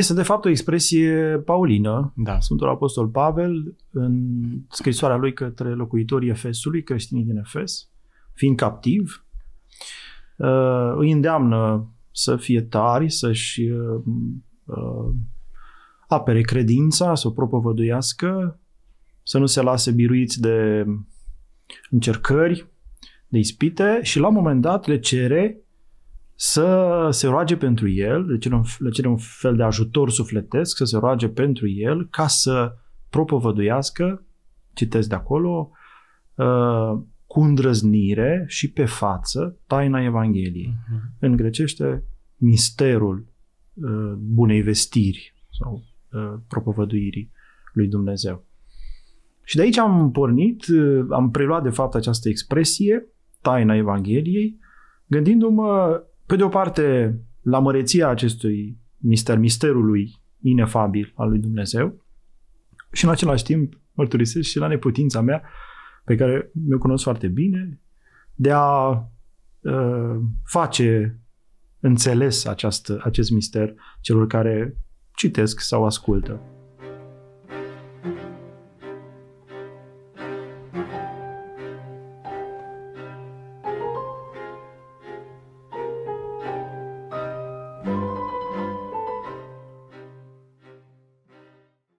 Este de fapt o expresie paulină. Da. Sfântul Apostol Pavel, în scrisoarea lui către locuitorii Efesului, creștinii din Efes, fiind captiv, uh, îi îndeamnă să fie tari, să-și uh, uh, apere credința, să o propovăduiască, să nu se lase biruiți de încercări, de ispite și la un moment dat le cere să se roage pentru el, le cere, un, le cere un fel de ajutor sufletesc, să se roage pentru el ca să propovăduiască, citesc de acolo, uh, cu îndrăznire și pe față taina Evangheliei. Uh-huh. În grecește, misterul uh, bunei vestiri sau uh, propovăduirii lui Dumnezeu. Și de aici am pornit, am preluat de fapt această expresie, taina Evangheliei, gândindu-mă pe de o parte, la măreția acestui mister, misterului inefabil al lui Dumnezeu și în același timp mărturisesc și la neputința mea, pe care mi-o cunosc foarte bine, de a uh, face înțeles această, acest mister celor care citesc sau ascultă.